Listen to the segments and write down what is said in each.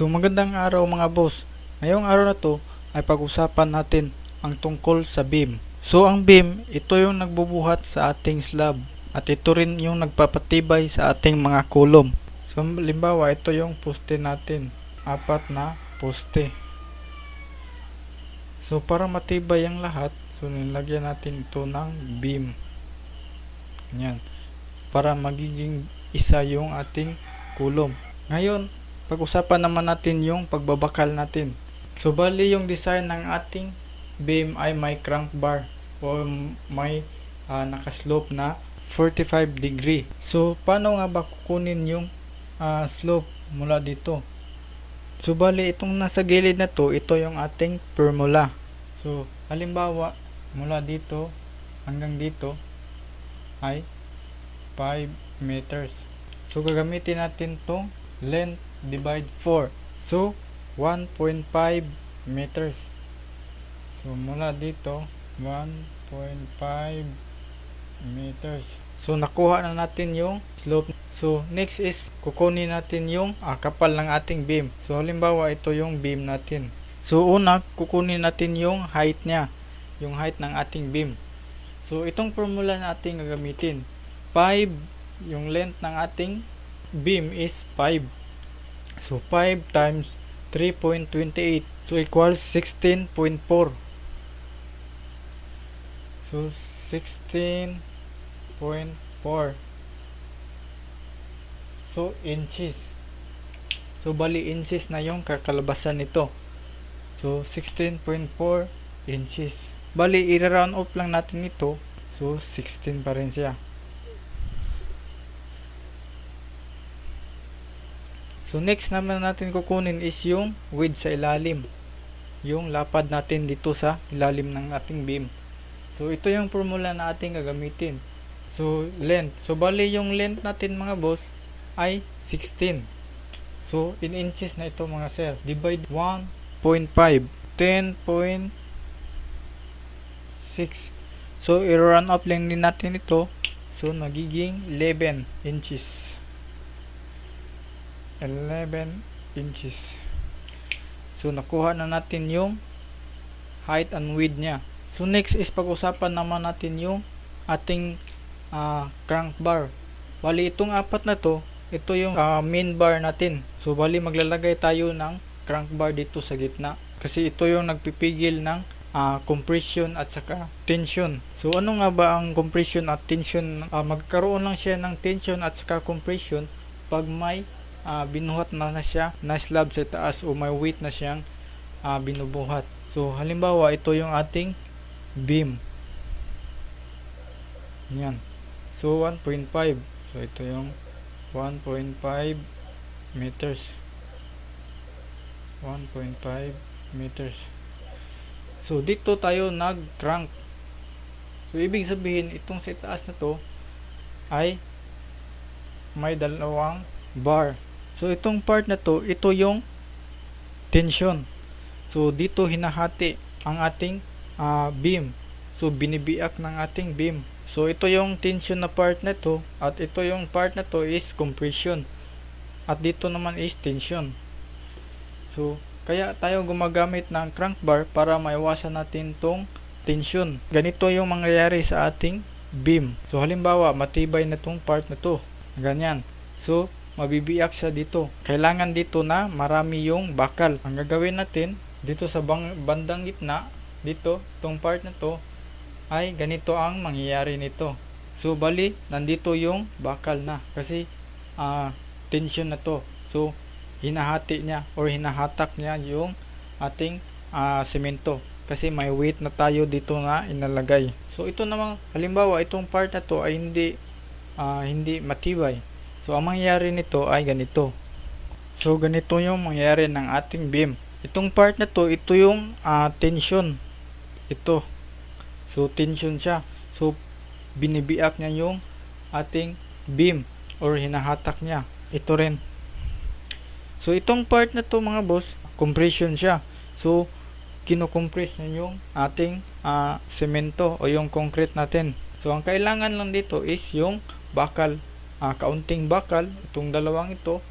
So magandang araw mga boss. Ngayong araw na to ay pag-usapan natin ang tungkol sa beam. So ang beam, ito yung nagbubuhat sa ating slab at ito rin yung nagpapatibay sa ating mga kolom. So limbawa ito yung poste natin, apat na poste. So para matibay ang lahat, so nilagyan natin ito ng beam. Yan. Para magiging isa yung ating kulong. Ngayon, pag-usapan naman natin yung pagbabakal natin. So bali yung design ng ating beam ay may crank bar o may uh, nakaslope na 45 degree. So paano nga ba kukunin yung uh, slope mula dito? So bali itong nasa gilid na to, ito yung ating formula. So halimbawa mula dito hanggang dito ay 5 meters. So gagamitin natin tong length divide 4 so 1.5 meters so mula dito 1.5 meters so nakuha na natin yung slope so next is kukunin natin yung ah, kapal ng ating beam so halimbawa ito yung beam natin so una kukunin natin yung height niya yung height ng ating beam so itong formula natin gagamitin 5 yung length ng ating beam is 5 So 5 times 3.28 so equals 16.4. So 16.4. So inches. So bali inches na yung kakalabasan nito. So 16.4 inches. Bali i-round off lang natin ito. So 16 pa rin siya. So next naman natin kukunin is yung width sa ilalim. Yung lapad natin dito sa ilalim ng ating beam. So ito yung formula na ating gagamitin. So length. So bali yung length natin mga boss ay 16. So in inches na ito mga sir. Divide 1.5 10.6 So i-run up length din natin ito. So magiging 11 inches. 11 inches so nakuha na natin yung height and width nya so next is pag-usapan naman natin yung ating uh, crank bar bali itong apat na to ito yung uh, main bar natin so bali maglalagay tayo ng crank bar dito sa gitna kasi ito yung nagpipigil ng uh, compression at saka tension so ano nga ba ang compression at tension uh, magkaroon lang siya ng tension at saka compression pag may uh, binuhat na, na siya na slab sa taas o may weight na siyang uh, binubuhat. So halimbawa ito yung ating beam. Yan. So 1.5. So ito yung 1.5 meters. 1.5 meters. So dito tayo nag-crank. So ibig sabihin itong sa taas na to ay may dalawang bar So itong part na to, ito yung tension. So dito hinahati ang ating uh, beam. So binibiak ng ating beam. So ito yung tension na part na to at ito yung part na to is compression. At dito naman is tension. So kaya tayo gumagamit ng crank bar para maiwasan natin tong tension. Ganito yung mangyayari sa ating beam. So halimbawa matibay na tong part na to. Ganyan. So mabibiyak siya dito. Kailangan dito na marami yung bakal. Ang gagawin natin dito sa bandang gitna, dito, tong part na to, ay ganito ang mangyayari nito. So bali, nandito yung bakal na kasi uh, tension na to. So hinahati niya or hinahatak niya yung ating uh, semento kasi may weight na tayo dito na inalagay. So ito namang halimbawa itong part na to ay hindi uh, hindi matibay. So, ang mangyayari nito ay ganito. So, ganito yung mangyayari ng ating beam. Itong part na to, ito yung uh, tension. Ito. So, tension siya. So, binibiak niya yung ating beam or hinahatak niya. Ito rin. So, itong part na to mga boss, compression siya. So, kinocompress niya yung ating uh, semento o yung concrete natin. So, ang kailangan lang dito is yung bakal uh, kaunting bakal itong dalawang ito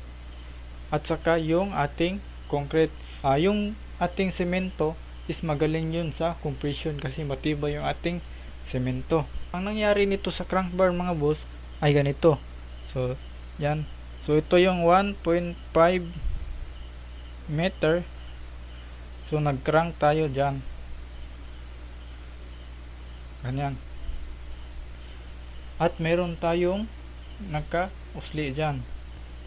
at saka yung ating concrete uh, yung ating semento is magaling yun sa compression kasi matibay yung ating semento ang nangyari nito sa crank mga boss ay ganito so yan so ito yung 1.5 meter so nag crank tayo dyan ganyan at meron tayong nagka-usli dyan.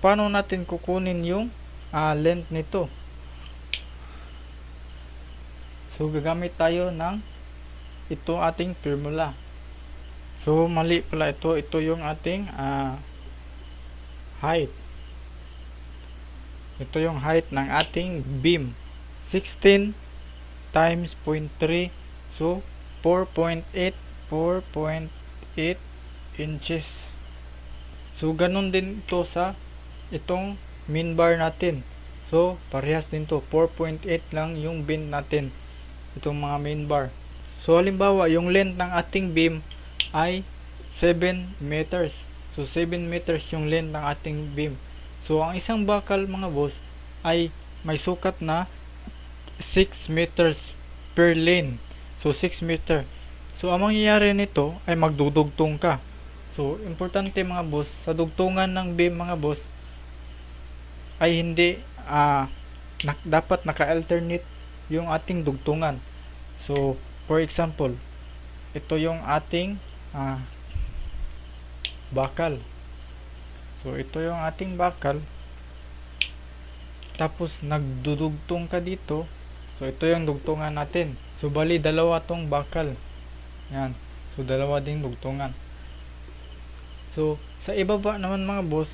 Paano natin kukunin yung uh, length nito? So, gagamit tayo ng ito ating formula. So, mali pala ito. Ito yung ating uh, height. Ito yung height ng ating beam. 16 times 0.3. So, 4.8 4.8 inches So, ganun din ito sa itong min bar natin. So, parehas din to 4.8 lang yung bin natin. Itong mga main bar. So, halimbawa, yung length ng ating beam ay 7 meters. So, 7 meters yung length ng ating beam. So, ang isang bakal mga boss ay may sukat na 6 meters per lane. So, 6 meter. So, ang mangyayari nito ay magdudugtong ka. So, importante mga boss, sa dugtungan ng beam mga boss, ay hindi uh, ah, na, dapat naka-alternate yung ating dugtungan. So, for example, ito yung ating uh, bakal. So, ito yung ating bakal. Tapos, nagdudugtong ka dito. So, ito yung dugtungan natin. So, bali, dalawa tong bakal. Yan. So, dalawa ding dugtungan. So, sa ibaba naman mga boss,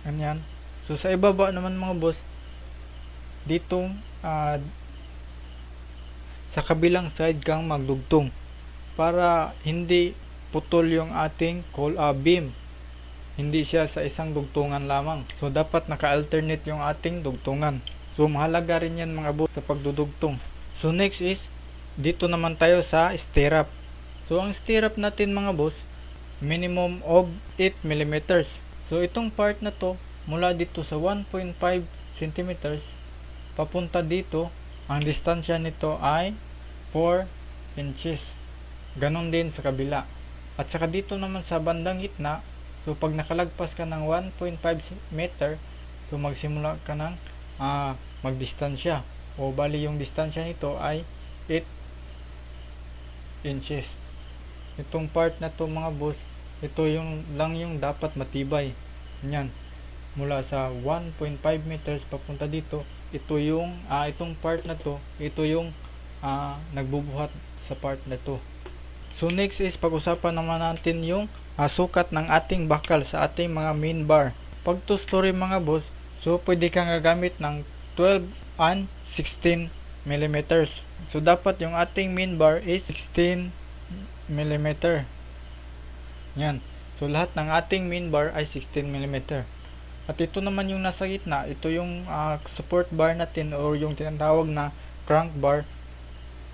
ganyan. So, sa ibaba naman mga boss, ditong uh, sa kabilang side kang magdugtong para hindi putol yung ating call a ah, beam hindi siya sa isang dugtungan lamang. So, dapat naka-alternate yung ating dugtungan. So, mahalaga rin yan mga boss sa pagdudugtong. So, next is, dito naman tayo sa stirrup. So, ang stirrup natin mga boss, minimum of 8 millimeters. So itong part na to mula dito sa 1.5 centimeters papunta dito ang distansya nito ay 4 inches. Ganon din sa kabila. At saka dito naman sa bandang gitna, so pag nakalagpas ka ng 1.5 meter, so magsimula ka ng uh, magdistansya. O bali yung distansya nito ay 8 inches. Itong part na to mga boss, ito yung lang yung dapat matibay. niyan Mula sa 1.5 meters papunta dito, ito yung ah, itong part na to, ito yung ah, nagbubuhat sa part na to. So next is pag-usapan naman natin yung ah, sukat ng ating bakal sa ating mga main bar. Pag to story mga boss, so pwede kang gagamit ng 12 and 16 millimeters So dapat yung ating main bar is 16 mm. Yan. So lahat ng ating main bar ay 16 mm. At ito naman yung nasa gitna, ito yung uh, support bar natin or yung tinatawag na crank bar.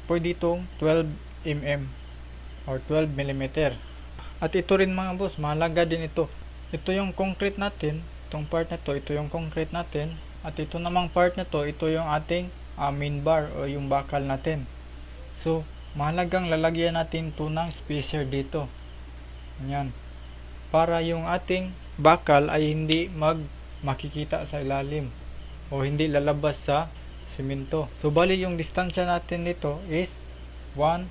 Pwede itong 12 mm or 12 mm. At ito rin mga boss, mahalaga din ito. Ito yung concrete natin, itong part na to, ito yung concrete natin. At ito namang part na to, ito yung ating uh, main bar o yung bakal natin. So, mahalagang lalagyan natin to ng spacer dito. Ayan. Para yung ating bakal ay hindi mag makikita sa ilalim o hindi lalabas sa simento. So, bali yung distansya natin nito is 1.5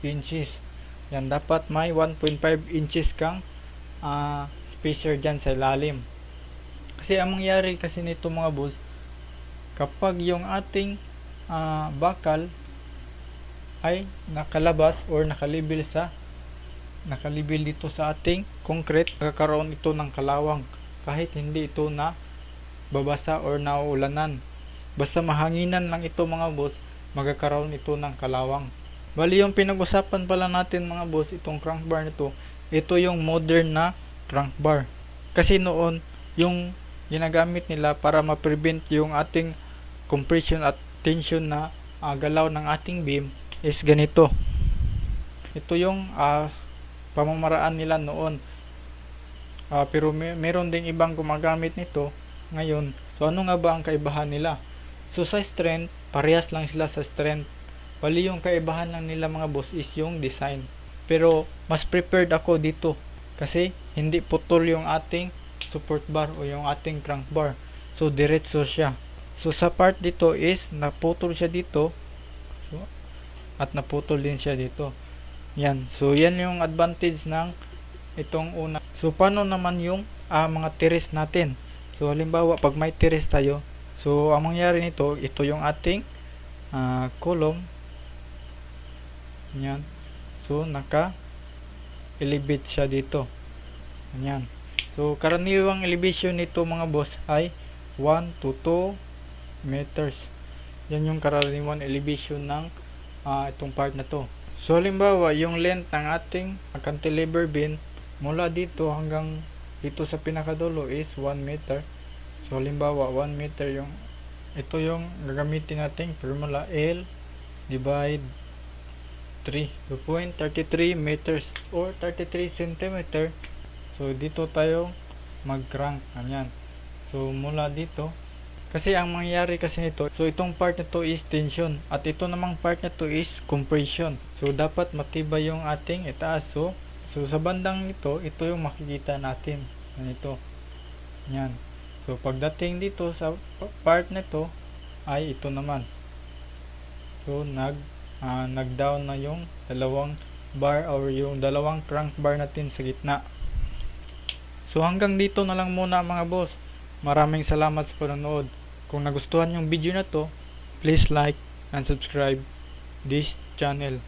inches. Yan, dapat may 1.5 inches kang uh, spacer dyan sa ilalim. Kasi ang mangyari kasi nito mga boss, kapag yung ating uh, bakal ay nakalabas or nakalibil sa nakalibil dito sa ating concrete nagkakaroon ito ng kalawang kahit hindi ito na babasa or nauulanan basta mahanginan lang ito mga boss magkakaroon ito ng kalawang bali yung pinag-usapan pala natin mga boss itong crank bar nito ito yung modern na crank bar kasi noon yung ginagamit nila para ma-prevent yung ating compression at tension na uh, galaw ng ating beam is ganito ito yung uh, pamamaraan nila noon uh, pero may, meron ding ibang gumagamit nito ngayon so ano nga ba ang kaibahan nila so sa strength parehas lang sila sa strength bali yung kaibahan lang nila mga boss is yung design pero mas prepared ako dito kasi hindi putol yung ating support bar o yung ating crank bar so diretso siya so sa part dito is naputol siya dito so at naputol din siya dito yan so yan yung advantage ng itong una so paano naman yung uh, mga tiris natin so halimbawa pag may tiris tayo so ang mangyari nito ito yung ating uh, ah, column yan so naka elevate siya dito yan so karaniwang elevation nito mga boss ay 1 to 2 meters yan yung karaniwang elevation ng uh, itong part na to. So halimbawa, yung length ng ating cantilever beam mula dito hanggang dito sa pinakadulo is 1 meter. So halimbawa, 1 meter yung ito yung gagamitin nating formula L divide 3. So 0.33 meters or 33 centimeter. So dito tayo mag-crank. Ganyan. So mula dito kasi ang mangyayari kasi nito, so itong part na to is tension at ito namang part na to is compression. So dapat matibay yung ating itaas. So, so sa bandang ito, ito yung makikita natin. Ganito. Yan. So pagdating dito sa part na to ay ito naman. So nag uh, nag-down na yung dalawang bar or yung dalawang crank bar natin sa gitna. So hanggang dito na lang muna mga boss. Maraming salamat sa panonood. Kung nagustuhan yung video na to, please like and subscribe this channel.